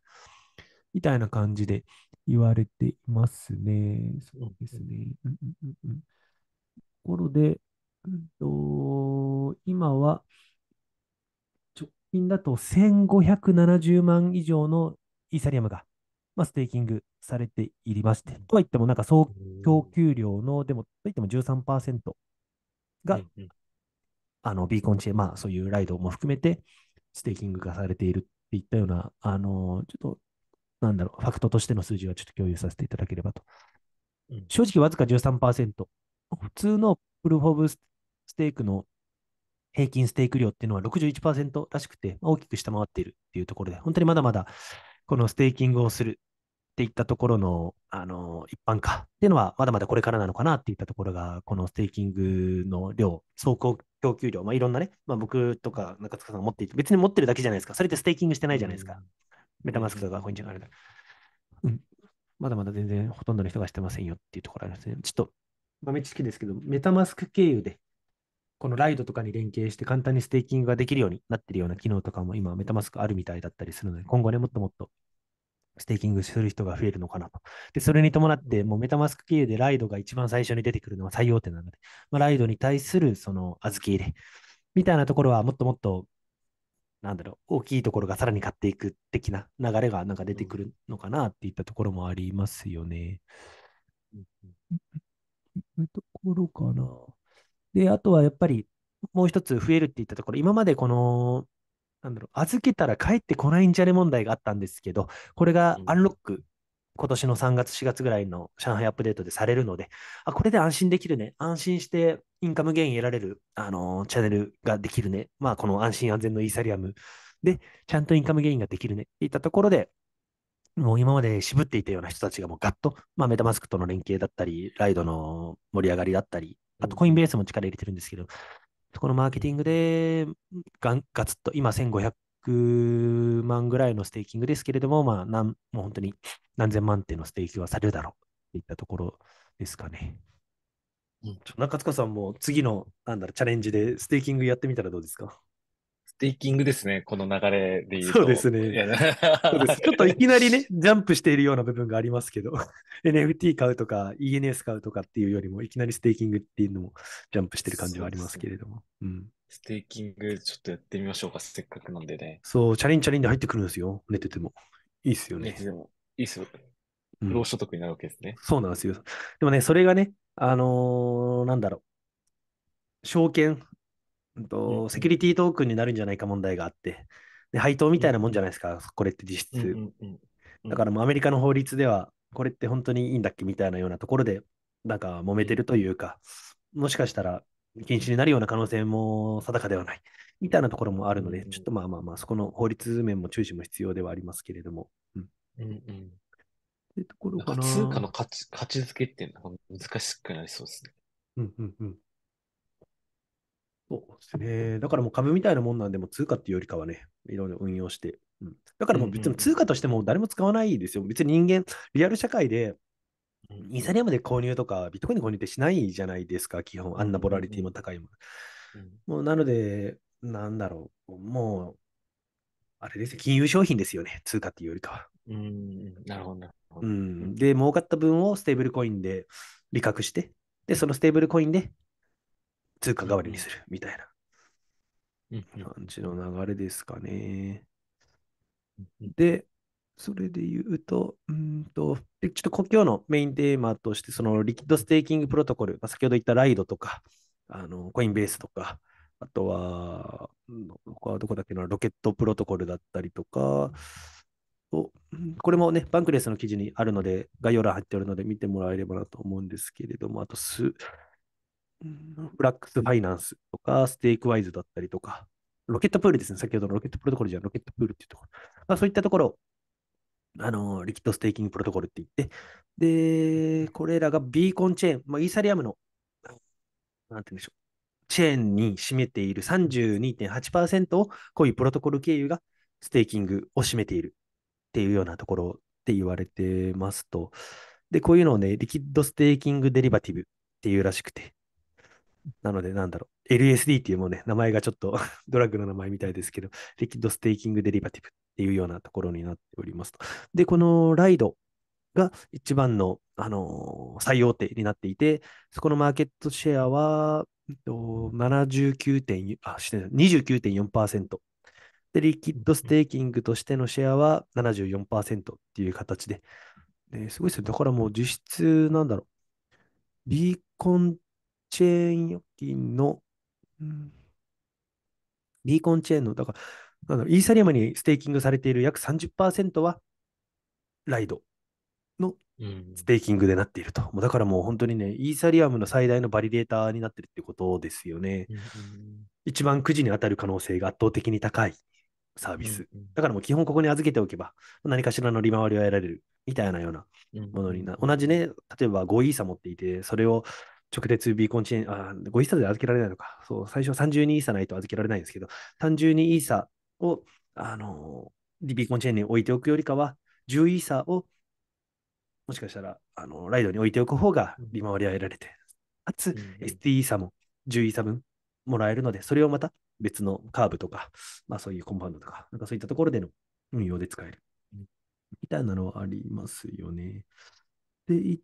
みたいな感じで言われていますね。そうですね。うんうんうん、ところで、うんと、今は、直近だと1570万以上のイーサリアムがまあ、ステーキングされていまして、とはいっても、なんか総供給量の、でも、といっても13%が、あの、ビーコンチェ、まあ、そういうライドも含めて、ステーキングがされているっていったような、あの、ちょっと、なんだろう、ファクトとしての数字はちょっと共有させていただければと。正直、わずか13%。普通のプルフォーブステークの平均ステーク量っていうのは61%らしくて、大きく下回っているっていうところで、本当にまだまだこのステーキングをするっていったところの、あの、一般化っていうのは、まだまだこれからなのかなっていったところが、このステーキングの量、走行供給量、まあ、いろんなね、まあ、僕とか中塚さんが持っていて、別に持ってるだけじゃないですか。それってステーキングしてないじゃないですか。メタマスクとかコインチェッあれだ。うん。まだまだ全然ほとんどの人がしてませんよっていうところありますね。ちょっと豆知識ですけど、メタマスク経由でこのライドとかに連携して簡単にステーキングができるようになってるような機能とかも今、メタマスクあるみたいだったりするので、今後ね、もっともっとステーキングする人が増えるのかなと。で、それに伴って、もうメタマスク経由でライドが一番最初に出てくるのは最大手なので、まあ、ライドに対するその預け入れみたいなところはもっともっとなんだろう、大きいところがさらに買っていく的な流れがなんか出てくるのかなっていったところもありますよね。うん、ところかな。で、あとはやっぱり、もう一つ増えるって言ったところ、今までこの、なんだろう、預けたら帰ってこないんじゃね問題があったんですけど、これがアンロック、今年の3月、4月ぐらいの上海アップデートでされるので、あ、これで安心できるね。安心してインカムゲイン得られる、あのー、チャンネルができるね。まあ、この安心安全のイーサリアムで、ちゃんとインカムゲインができるねっていったところで、もう今まで渋っていたような人たちがもうガッと、まあ、メタマスクとの連携だったり、ライドの盛り上がりだったり、あとコインベースも力入れてるんですけど、このマーケティングでガガツッと、今1500万ぐらいのステーキングですけれども、まあ、なんもう本当に何千万ってのステーキはされるだろうといったところですかね。中塚さんも次のなんだろうチャレンジでステーキングやってみたらどうですかテイキングですね、この流れで言うと。そうですね。そうです ちょっといきなりね、ジャンプしているような部分がありますけど、NFT 買うとか、ENS 買うとかっていうよりも、いきなりステーキングっていうのもジャンプしてる感じはありますけれども。うね、うん、ステーキング、ちょっとやってみましょうか、せっかくなんでね。そう、チャリンチャリンで入ってくるんですよ、寝てても。いいっすよね。寝てても、いいっすよ。不労所得になるわけですね、うん、そうなんですよ。でもね、それがね、あのー、なんだろう。証券うんと、セキュリティトークンになるんじゃないか問題があって、で配当みたいなもんじゃないですか、これって実質。うんだからもうアメリカの法律では、これって本当にいいんだっけみたいなようなところで、なんか揉めてるというか、もしかしたら禁止になるような可能性も定かではないみたいなところもあるので、ちょっとまあまあまあ、そこの法律面も注視も必要ではありますけれども。うん。うんうん。ってところかな。なか通貨の価値価値付けっていうのは難しくなりそうですね。うんうんうん。そうですね。だからもう株みたいなもんなんで、も通貨っていうよりかはね、いろいろ運用して、うん。だからもう別に通貨としても誰も使わないですよ。うんうん、別に人間、リアル社会で、イーサリアムで購入とか、ビットコインで購入ってしないじゃないですか、基本。あんなボラリティも高いもの、うんうん。もうなので、なんだろう、もう、あれですよ、金融商品ですよね、通貨っていうよりかは。うん、なるほど、うん。で、儲かった分をステーブルコインで利確して、で、そのステーブルコインで通貨代わりにするみたいな感じの流れですかね。で、それで言うと、うんと、ちょっと今日のメインテーマとして、そのリキッドステーキングプロトコル、まあ、先ほど言ったライドとか、あのコインベースとか、あとは、ここはどこだっけな、ロケットプロトコルだったりとか、これもね、バンクレスの記事にあるので、概要欄入っておるので見てもらえればなと思うんですけれども、あとス、フラックスファイナンスとか、ステークワイズだったりとか、ロケットプールですね、先ほどのロケットプロトコルじゃロケットプールっていうところ、まあ、そういったところをあのリキッドステーキングプロトコルって言って、で、これらがビーコンチェーン、まあ、イーサリアムの、なんていうんでしょう、チェーンに占めている32.8%を、こういうプロトコル経由がステーキングを占めているっていうようなところって言われてますと、で、こういうのをね、リキッドステーキングデリバティブっていうらしくて、なので、なんだろう、LSD っていうもね、名前がちょっと ドラッグの名前みたいですけど、リキッドステーキングデリバティブっていうようなところになっておりますと。で、このライドが一番の、あのー、最大手になっていて、そこのマーケットシェアは、7 9点あして29.4%。で、リキッドステーキングとしてのシェアは74%っていう形で、ですごいですよ。だからもう実質、なんだろう、ビーコンチェーン預金の、ビーコンチェーンの、だから、あのイーサリアムにステーキングされている約30%は、ライドのステーキングでなっていると。うん、だからもう本当にね、イーサリアムの最大のバリデーターになってるってことですよね。うん、一番くじに当たる可能性が圧倒的に高いサービス。うん、だからもう基本ここに預けておけば、何かしらの利回りを得られるみたいなようなものにな、同じね、例えば5イーサ持っていて、それを直鉄ビーコンチェーン、あ5イーサで預けられないのか。そう、最初は32イーサないと預けられないんですけど、32イーサを、あのー、ビーコンチェーンに置いておくよりかは、10イーサを、もしかしたら、あのー、ライドに置いておく方が利回りは得られて、かつ、うん、ST イーサも10イーサ分もらえるので、それをまた別のカーブとか、まあそういうコンパウンドとか、なんかそういったところでの運用で使える。みたいなのはありますよね。で、一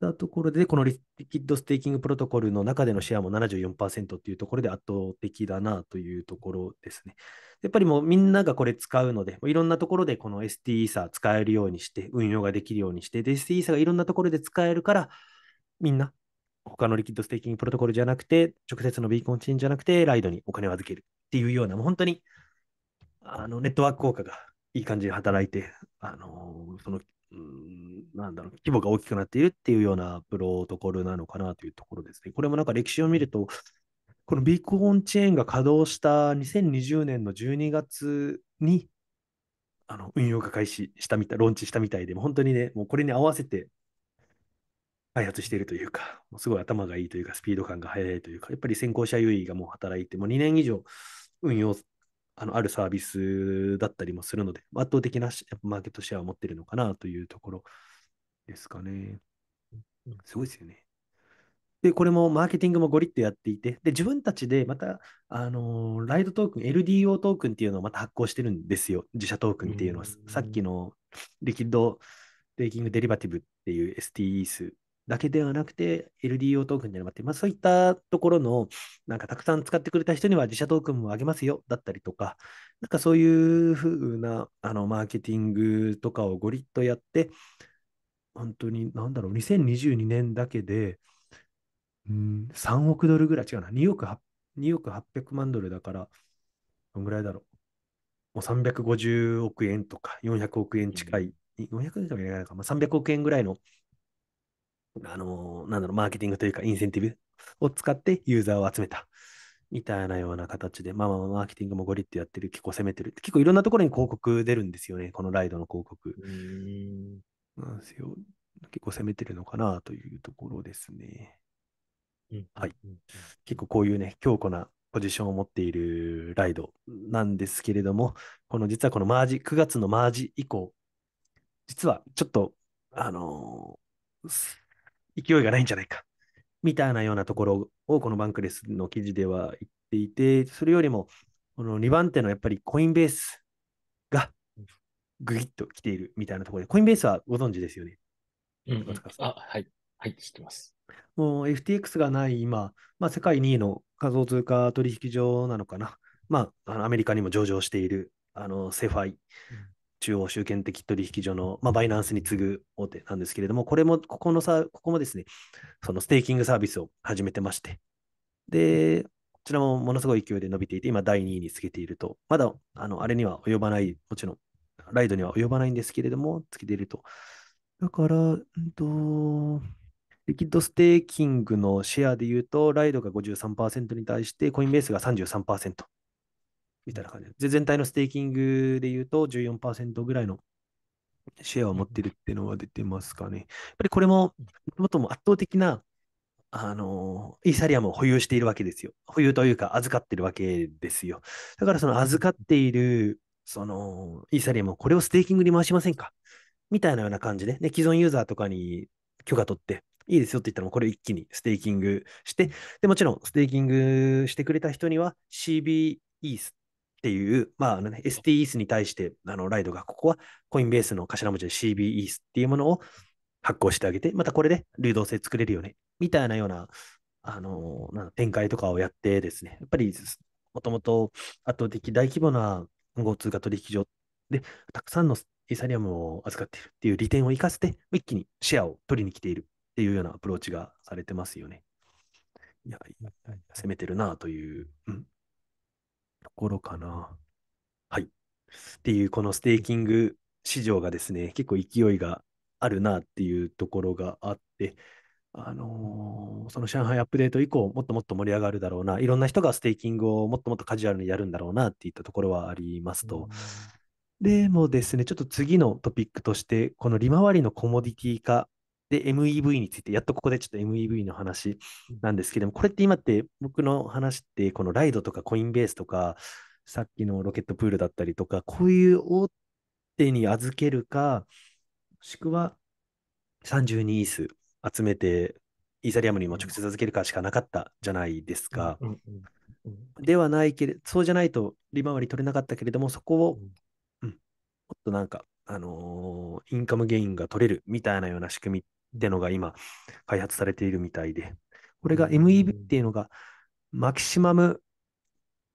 たところで、このリキッドステーキングプロトコルの中でのシェアも74%っていうところで圧倒的だなというところですね。やっぱりもうみんながこれ使うので、いろんなところでこの ST e ー a 使えるようにして、運用ができるようにして、で、ST e ー a がいろんなところで使えるから、みんな他のリキッドステーキングプロトコルじゃなくて、直接のビーコンチェーンじゃなくて、ライドにお金を預けるっていうような、もう本当にあのネットワーク効果がいい感じで働いて、あのー、そのうん、なんだろう、規模が大きくなっているっていうようなプロトコルなのかなというところですね。これもなんか歴史を見ると、このビッグーンチェーンが稼働した2020年の12月に、あの運用が開始したみたい、ローンチしたみたいで、も本当にね、もうこれに合わせて開発しているというか、もうすごい頭がいいというか、スピード感が速いというか、やっぱり先行者優位がもう働いて、もう2年以上運用あのあるサービスだったりもするので、圧倒的なマーケットシェアを持ってるのかなというところですかね。すごいですよね。で、これもマーケティングもゴリッとやっていて、で、自分たちでまた、あのー、ライドトークン、LDO トークンっていうのをまた発行してるんですよ。自社トークンっていうのは、さっきのリキッドレイキングデリバティブっていう STEs だけではなくて、LDO トークンであって、まあ、そういったところの、なんかたくさん使ってくれた人には自社トークンもあげますよだったりとか、なんかそういうふうなあのマーケティングとかをゴリッとやって、本当に、なんだろう、2022年だけで、うん、3億ドルぐらい、違うな、2億 ,2 億800万ドルだから、どんぐらいだろう。もう350億円とか、400億円近い、うん、400円じゃないか、まあ、300億円ぐらいのあのー、なんだろう、マーケティングというか、インセンティブを使ってユーザーを集めた。みたいなような形で、まあまあ、マーケティングもゴリッとやってる、結構攻めてる。結構いろんなところに広告出るんですよね、このライドの広告。なんですよ。結構攻めてるのかなというところですね。はい。結構こういうね、強固なポジションを持っているライドなんですけれども、この実はこのマージ、9月のマージ以降、実はちょっと、あのー勢いがないんじゃないか、みたいなようなところを、このバンクレスの記事では言っていて、それよりも、この2番手のやっぱりコインベースがぐぎっと来ているみたいなところで、コインベースはご存知ですよね。うん、うん、あ、はい。はい、知ってます。もう FTX がない今、まあ、世界2位の仮想通貨取引所なのかな。まあ、あのアメリカにも上場しているあのセファイ中央集権的取引所の、まあ、バイナンスに次ぐ大手なんですけれども、これも、ここのさ、ここもですね、そのステーキングサービスを始めてまして、で、こちらもものすごい勢いで伸びていて、今、第2位につけていると、まだ、あの、あれには及ばない、もちろん、ライドには及ばないんですけれども、つけていると。だから、うんと、リキッドステーキングのシェアで言うと、ライドが53%に対して、コインベースが33%。みたいな感じで。全体のステーキングで言うと14%ぐらいのシェアを持ってるっていうのは出てますかね。やっぱりこれも、もとも圧倒的な、あの、イーサリアムを保有しているわけですよ。保有というか、預かってるわけですよ。だからその預かっている、その、イーサリアムをこれをステーキングに回しませんかみたいなような感じで、ね、既存ユーザーとかに許可取って、いいですよって言ったら、これ一気にステーキングして、で、もちろん、ステーキングしてくれた人には c b e t っていう、まあ、ね、s t e a s に対して、あの、ライドが、ここはコインベースの頭文字で c b e a s っていうものを発行してあげて、またこれで流動性作れるよね、みたいなような、あの、な展開とかをやってですね、やっぱり、もともと圧倒的大規模な暗号通貨取引所で、たくさんのイーサリアムを預かっているっていう利点を生かして、一気にシェアを取りに来ているっていうようなアプローチがされてますよね。いや、攻めてるなという、うん、ところかな。はい。っていう、このステーキング市場がですね、結構勢いがあるなっていうところがあって、あのー、その上海アップデート以降、もっともっと盛り上がるだろうな、いろんな人がステーキングをもっともっとカジュアルにやるんだろうなっていったところはありますと。でもですね、ちょっと次のトピックとして、この利回りのコモディティ化で、MEV について、やっとここでちょっと MEV の話なんですけども、これって今って僕の話って、このライドとかコインベースとか、さっきのロケットプールだったりとか、こういう大手に預けるか、もしくは32イース集めて、イーサリアムにも直接預けるかしかなかったじゃないですか。ではないけれそうじゃないと利回り取れなかったけれども、そこを、うん、もっとなんかあのー、インカムゲインが取れるみたいなような仕組みってのが今、開発されているみたいで、これが MEV っていうのが、マキシマム、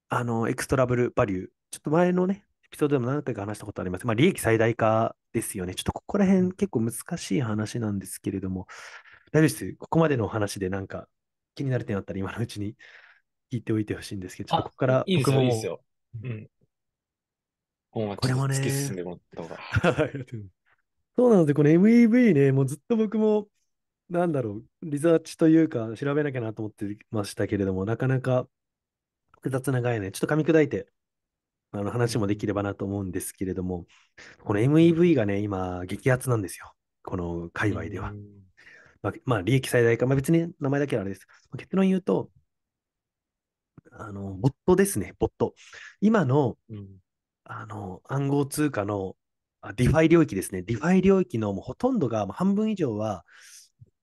あのー、エクストラブルバリュー。ちょっと前のね、エピソードでも何回か話したことあります。まあ、利益最大化ですよね。ちょっとここら辺結構難しい話なんですけれども、大丈夫です。ここまでのお話でなんか気になる点あったら今のうちに聞いておいてほしいんですけど、ちょっとここから僕もいいですよ。うん、本はこれもね突き進んでもらった方が。そうなので、この MEV ね、もうずっと僕も、なんだろう、リサーチというか、調べなきゃなと思ってましたけれども、なかなか複雑な概念、ちょっと噛み砕いて、あの話もできればなと思うんですけれども、この MEV がね、今、激アツなんですよ。この界隈では。まあ、まあ、利益最大化、まあ、別に名前だけはあれです。結論言うと、あの、ボットですね、ボット。今の、うんあの、暗号通貨の、あディファイ領域ですね。ディファイ領域のもうほとんどが、もう半分以上は、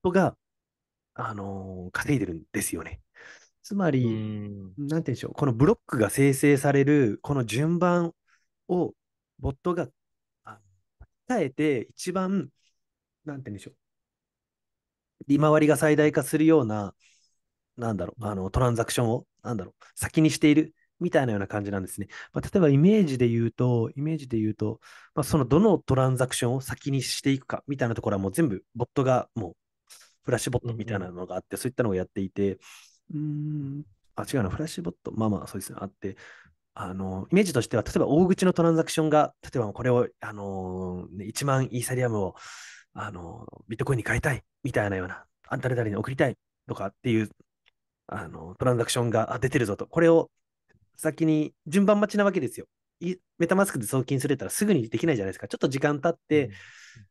人が、あのー、稼いでるんですよね。つまり、んなんて言うんでしょう、このブロックが生成される、この順番を、ボットが、耐えて、一番、なんて言うんでしょう、利回りが最大化するような、なんだろう、あの、トランザクションを、なんだろう、先にしているみたいなような感じなんですね。まあ、例えばイメージで言うと、イメージで言うと、まあ、そのどのトランザクションを先にしていくかみたいなところはもう全部ボットがもうフラッシュボットみたいなのがあって、そういったのをやっていて、うん、あ、違うな、フラッシュボット、まあまあそうですね、あって、あの、イメージとしては、例えば大口のトランザクションが、例えばこれを、あのー、1万イーサリアムを、あのー、ビットコインに変えたいみたいなような、あんたれ誰に送りたいとかっていう、あのトランザクションが出てるぞと、これを先に順番待ちなわけですよ。メタマスクで送金すれたらすぐにできないじゃないですか。ちょっと時間経って、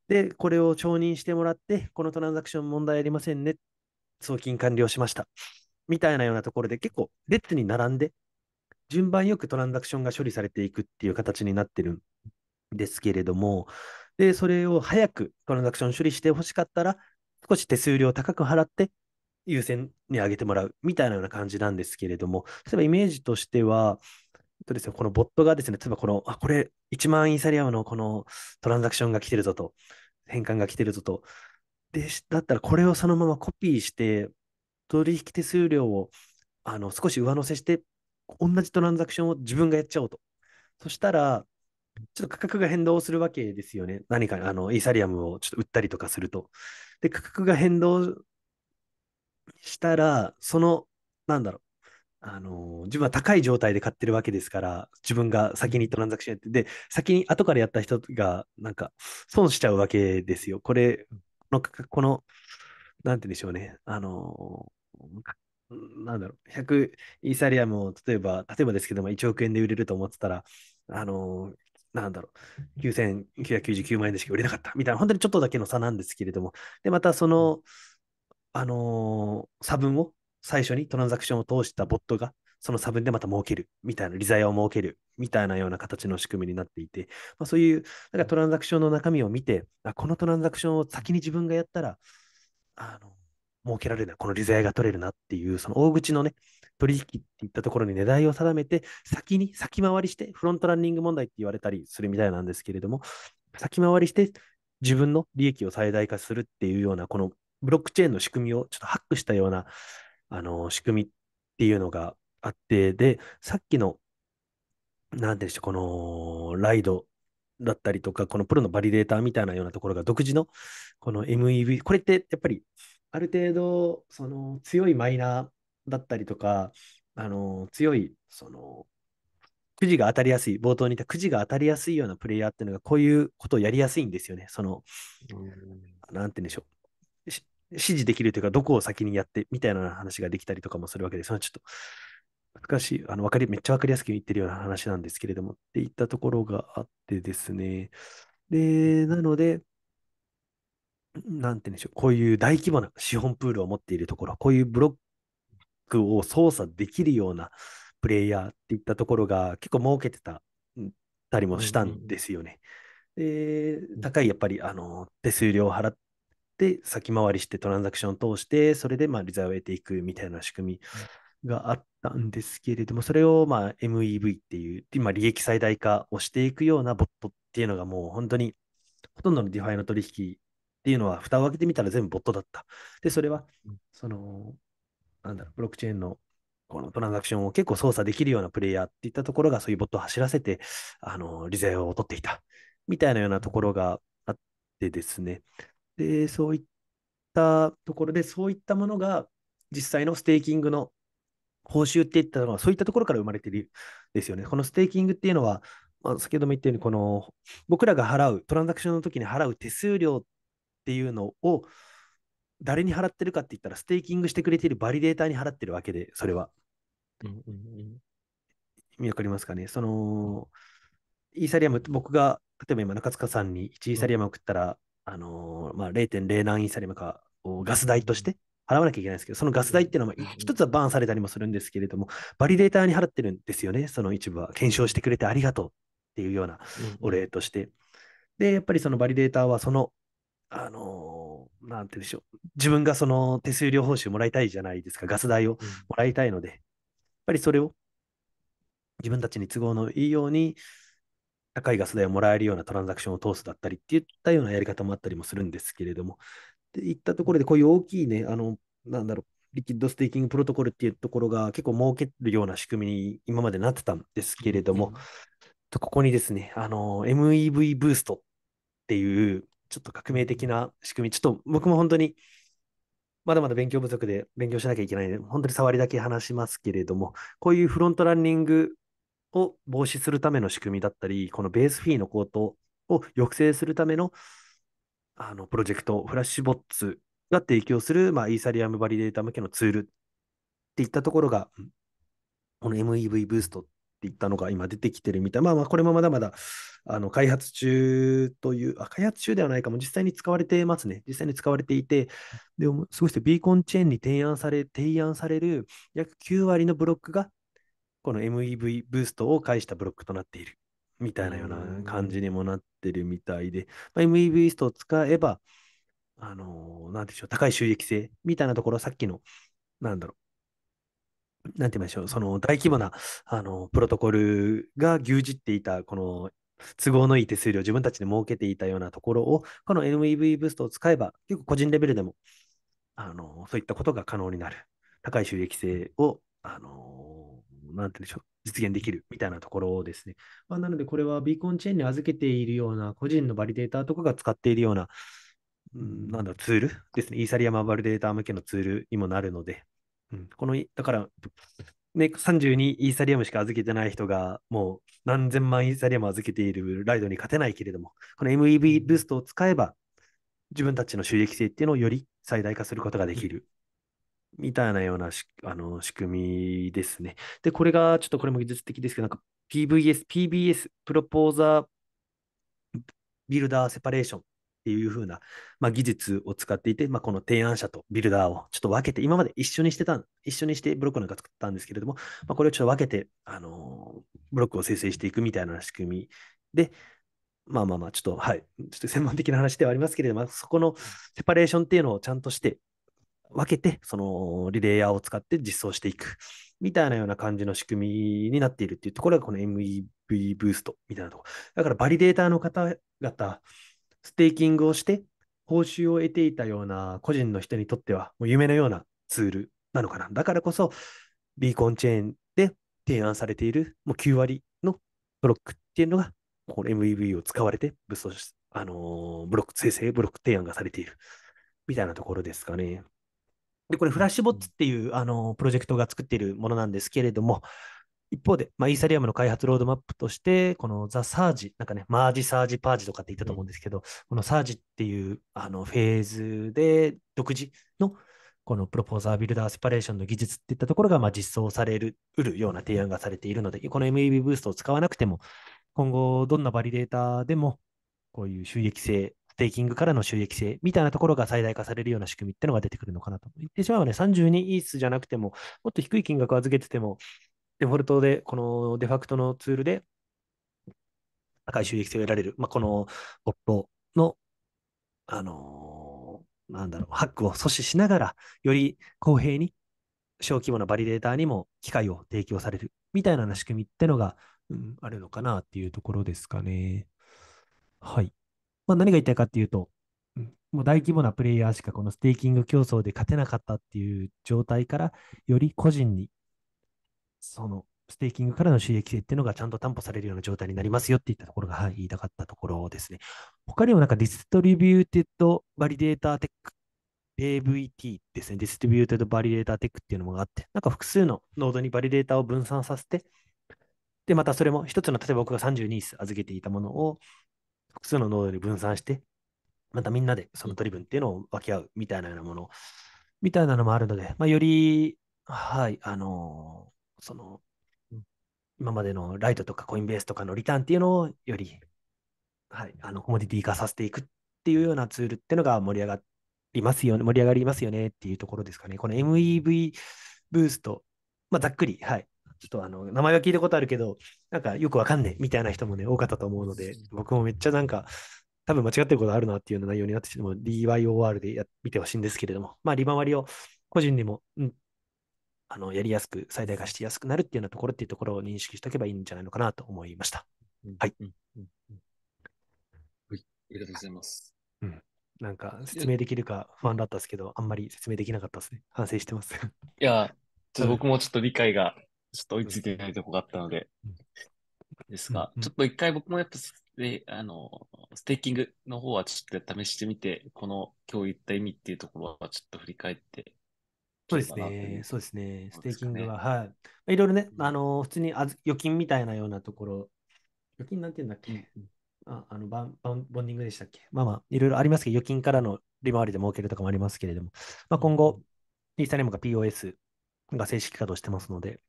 うん、で、これを承認してもらって、このトランザクション問題ありませんね。送金完了しました。みたいなようなところで結構列に並んで、順番よくトランザクションが処理されていくっていう形になってるんですけれども、で、それを早くトランザクション処理してほしかったら、少し手数料高く払って、優先に上げてもらうみたいなような感じなんですけれども、例えばイメージとしては、とですね、このボットがですね、例えばこの、あ、これ1万イーサリアムのこのトランザクションが来てるぞと、変換が来てるぞと、でだったらこれをそのままコピーして、取引手数料をあの少し上乗せして、同じトランザクションを自分がやっちゃおうと。そしたら、ちょっと価格が変動するわけですよね。何か、あの、イーサリアムをちょっと売ったりとかすると。で、価格が変動したら、その、なんだろう、あの自分は高い状態で買ってるわけですから、自分が先にトランザクションやって、で、先に後からやった人が、なんか、損しちゃうわけですよ。これ、この、この、なんて言うんでしょうね、あのなんだろう、100イーサリアムを例えば、例えばですけども、1億円で売れると思ってたら、あのなんだろう、9999万円でしか売れなかったみたいな、本当にちょっとだけの差なんですけれども、で、またその、あのー、差分を最初にトランザクションを通したボットが、その差分でまた儲けるみたいな、利罪を設けるみたいなような形の仕組みになっていて、まあ、そういうなんかトランザクションの中身を見てあ、このトランザクションを先に自分がやったら、あの儲けられるな、この利罪が取れるなっていう、その大口のね、取引っていったところに値段を定めて、先に先回りして、フロントランニング問題って言われたりするみたいなんですけれども、先回りして自分の利益を最大化するっていうような、このブロックチェーンの仕組みをちょっとハックしたような、あの、仕組みっていうのがあって、で、さっきの、なんでしょう、この、ライドだったりとか、このプロのバリデーターみたいなようなところが独自の、この MEV、これってやっぱり、ある程度、その強いマイナーだったりとか、あの、強い、その、くじが当たりやすい、冒頭に言ったくじが当たりやすいようなプレイヤーっていうのが、こういうことをやりやすいんですよね。その、うん、なんて言うんでしょう。指示できるというか、どこを先にやってみたいな話ができたりとかもするわけです。ちょっと難しい、あのわかりめっちゃ分かりやすく言ってるような話なんですけれども、っていったところがあってですね。で、なので、なんて言うんでしょう、こういう大規模な資本プールを持っているところ、こういうブロックを操作できるようなプレイヤーっていったところが結構設けてたたりもしたんですよね。うんうんで、高いやっぱりあの手数料を払っで、先回りしてトランザクションを通して、それでまあ利材を得ていくみたいな仕組みがあったんですけれども、それをまあ MEV っていう、今利益最大化をしていくようなボットっていうのがもう本当にほとんどのディファイの取引っていうのは、蓋を開けてみたら全部ボットだった。で、それは、その、なんだろう、ブロックチェーンのこのトランザクションを結構操作できるようなプレイヤーっていったところが、そういうボットを走らせて、あの、利税を取っていた、みたいなようなところがあってですね。で、そういったところで、そういったものが実際のステーキングの報酬っていったのは、そういったところから生まれているですよね。このステーキングっていうのは、まあ、先ほども言ったように、この僕らが払う、トランザクションの時に払う手数料っていうのを誰に払ってるかって言ったら、ステーキングしてくれているバリデーターに払ってるわけで、それは。うん意味わかりますかねその、イーサリアム、僕が、例えば今、中塚さんに1イーサリアム送ったら、あのー、まあ、0.0何インサリムかをガス代として払わなきゃいけないんですけど、そのガス代っていうのは、一つはバーンされたりもするんですけれども、バリデーターに払ってるんですよね、その一部は。検証してくれてありがとうっていうようなお礼として。で、やっぱりそのバリデーターは、その、あのー、なんて言うんでしょう、自分がその手数料報酬もらいたいじゃないですか、ガス代をもらいたいので、やっぱりそれを自分たちに都合のいいように、高いガス代をもらえるようなトランザクションを通すだったりっていったようなやり方もあったりもするんですけれども、でいったところで、こういう大きいね、あの、なんだろう、リキッドステーキングプロトコルっていうところが結構儲けるような仕組みに今までなってたんですけれども、うん、ここにですね、あの、MEV ブーストっていう、ちょっと革命的な仕組み、ちょっと僕も本当に、まだまだ勉強不足で勉強しなきゃいけないので、本当に触りだけ話しますけれども、こういうフロントランニングを防止するための仕組みだったり、このベースフィーの高騰を抑制するためのあのプロジェクト、フラッシュボッツが提供する、まあ、イーサリアムバリデータ向けのツールっていったところが、この MEV ブーストっていったのが今出てきてるみたい。まあまあ、これもまだまだあの開発中という、あ、開発中ではないかも、実際に使われてますね。実際に使われていて、で、も、そしてビーコンチェーンに提案され、提案される約9割のブロックがこの MEV ブーストを介したブロックとなっているみたいなような感じにもなってるみたいで、まあ、MEV ブーストを使えば、あのー、なんでしょう、高い収益性みたいなところ、さっきの、なんだろう、なんて言いましょう、その大規模な、あのプロトコルが牛耳っていた、この都合のいい手数料を自分たちで設けていたようなところを、この MEV ブーストを使えば、結構個人レベルでも、あのそういったことが可能になる。高い収益性を、あのなんてうんでしょう、実現できるみたいなところですね。まあ、なので、これはビーコンチェーンに預けているような、個人のバリデーターとかが使っているような、うん、なんだツールですね。イーサリアムバリデーター向けのツールにもなるので、うん、この、だから、ね、32イーサリアムしか預けてない人が、もう何千万イーサリアム預けているライドに勝てないけれども、この MEV ブーストを使えば、自分たちの収益性っていうのをより最大化することができるみたいなようなしあの仕組みですね。で、これがちょっとこれも技術的ですけど、なんか PVS、PBS、プロポーザービルダーセパレーションっていう風な、まあ、技術を使っていて、まあ、この提案者とビルダーをちょっと分けて、今まで一緒にしてた、一緒にしてブロックなんか作ったんですけれども、まあ、これをちょっと分けて、あのー、ブロックを生成していくみたいな仕組みで、まあまあまあ、ちょっと、はい、ちょっと専門的な話ではありますけれども、そこのセパレーションっていうのをちゃんとして、分けて、そのリレイヤーを使って実装していく、みたいなような感じの仕組みになっているっていうところが、この MEV ブーストみたいなところ。だから、バリデーターの方々、ステーキングをして、報酬を得ていたような個人の人にとっては、もう夢のようなツールなのかな。だからこそ、ビーコンチェーンで提案されている、もう9割のブロックっていうのが、この MEV を使われて、武装し、あのー、ブロック、生成ブロック提案がされている。みたいなところですかね。で、これ、フラッシュボッツっていう、あの、プロジェクトが作っているものなんですけれども、一方で、まあ、イーサリアムの開発ロードマップとして、このザ・サージ、なんかね、マージ・サージ・パージとかって言ったと思うんですけど、うん、このサージっていうあのフェーズで独自のこのプロポーザー・ビルダー・セパレーションの技術っていったところがまあ実装されるうるような提案がされているので、この MEB ブーストを使わなくても、今後どんなバリデータでも、こういう収益性テイキングからの収益性みたいなところが最大化されるような仕組みっていうのが出てくるのかなと。言ってしまえばね、32イースじゃなくても、もっと低い金額を預けてても、デフォルトで、このデファクトのツールで高い収益性を得られる、まあ、このボットの、あのー、なんだろう、ハックを阻止しながら、より公平に小規模なバリデーターにも機会を提供されるみたいな仕組みってのが、うん、あるのかなっていうところですかね。はい。まあ、何が言いたいかっていうと、もう大規模なプレイヤーしかこのステーキング競争で勝てなかったっていう状態から、より個人に、そのステーキングからの収益性っていうのがちゃんと担保されるような状態になりますよっていったところが、言いたかったところですね。他にもなんかディストリビューテッドバリデータテック AVT ですね、ディストリビューテッドバリデータテックっていうのもあって、なんか複数のノードにバリデータを分散させて、で、またそれも一つの、例えば僕が32イス預けていたものを、複数のノーに分散して、またみんなでその取り分っていうのを分け合うみたいなようなもの、みたいなのもあるので、まあ、より、はい、あのー、その、今までのライトとかコインベースとかのリターンっていうのをより、はい、あのコモディティ化させていくっていうようなツールっていうのが盛り上がりますよね、盛り上がりますよねっていうところですかね。この MEV ブースト、まあ、ざっくり、はい、ちょっとあの、名前は聞いたことあるけど、なんかよくわかんねえみたいな人もね、多かったと思うので、僕もめっちゃなんか、多分間違ってることあるなっていうような内容になってしまう DYOR でや見てほしいんですけれども、まあ、利回りを個人にも、うん、あのやりやすく、最大化しやすくなるっていうようなところっていうところを認識しておけばいいんじゃないのかなと思いました。うん、はい、うんはい。ありがとうございます。うん、なんか説明できるか不安だったんですけど、あんまり説明できなかったですね。反省してます。いや、ちょっと僕もちょっと理解がちょっと追いついてないとこがあったので、ですが、ちょっと一回僕もやっぱ、で、あの、ステーキングの方はちょっと試してみて、この今日言った意味っていうところはちょっと振り返ってそうですね、そうですね、ステーキングは、はい。いろいろね、あの、普通に預金みたいなようなところ、預金なんて言うんだっけ、ああのバンバンボンディングでしたっけまあまあ、いろいろありますけど、預金からの利回りで儲けるとかもありますけれども、まあ、今後、イーサリアムが POS が正式稼働してますので、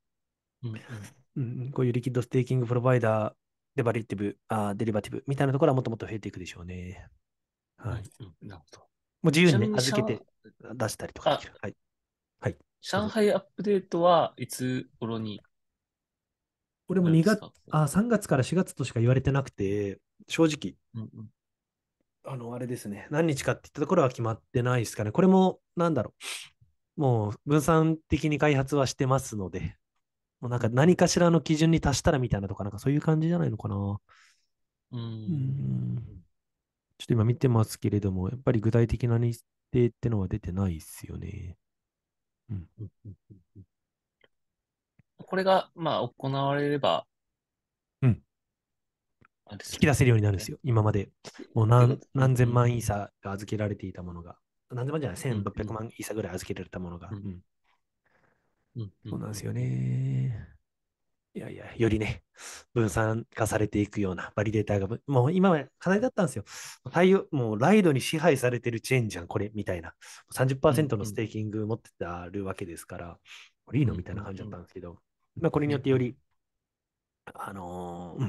うんこういうリキッドステーキングプロバイダー、デバリティブ、あデリバティブみたいなところはもっともっと増えていくでしょうね。はい。うん、なるほど。もう自由に、ね、預けて出したりとかはい。はい。上海アップデートはいつ頃にこれも2月、あ、3月から4月としか言われてなくて、正直、うんうん、あの、あれですね、何日かって言ったところは決まってないですかね。これも、なんだろう。もう分散的に開発はしてますので、もうなんか何かしらの基準に達したらみたいなとか、なんかそういう感じじゃないのかな。うん。ちょっと今見てますけれども、やっぱり具体的な日程ってのは出てないですよね。うん。これが、まあ、行われれば、うん。引き出せるようになるんですよ、今まで。もう何何千万イーサが預けられていたものが。何千万じゃない、1600万イーサぐらい預けられたものが。うん、うんそうなんですよね。いやいや、よりね、分散化されていくようなバリデーターが、もう今は課題だったんですよ。もうライドに支配されてるチェーンじゃん、これ、みたいな。30%のステーキング持ってたるわけですから、これいいのみたいな感じだったんですけど、まあ、これによってより、あのー、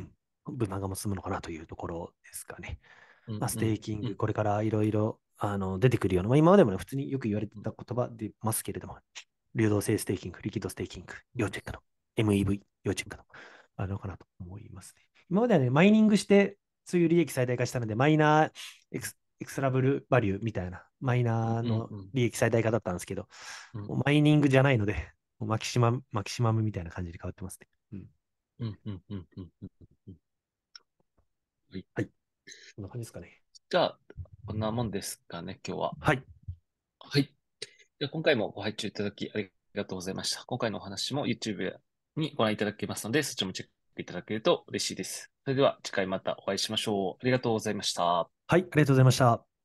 うん、分散が進むのかなというところですかね。まあ、ステーキング、これからいろいろ出てくるような、まあ、今までも、ね、普通によく言われてた言葉でますけれども、流動性ステーキング、リキッドステーキング、要チェックの、MEV、要チェックの、あのかなと思いますね。今まではね、マイニングして、そういう利益最大化したので、マイナーエクエクストラブルバリューみたいな、マイナーの利益最大化だったんですけど、うんうん、マイニングじゃないので、マキシマム、マキシマムみたいな感じで変わってますね。うん。うんうんうんうんうん。はい。はい。こんな感じですかね。じゃあ、こんなもんですかね、今日は。はい。はい。で今回もご拝聴いただきありがとうございました。今回のお話も YouTube にご覧いただけますので、そちらもチェックいただけると嬉しいです。それでは次回またお会いしましょう。ありがとうございました。はい、ありがとうございました。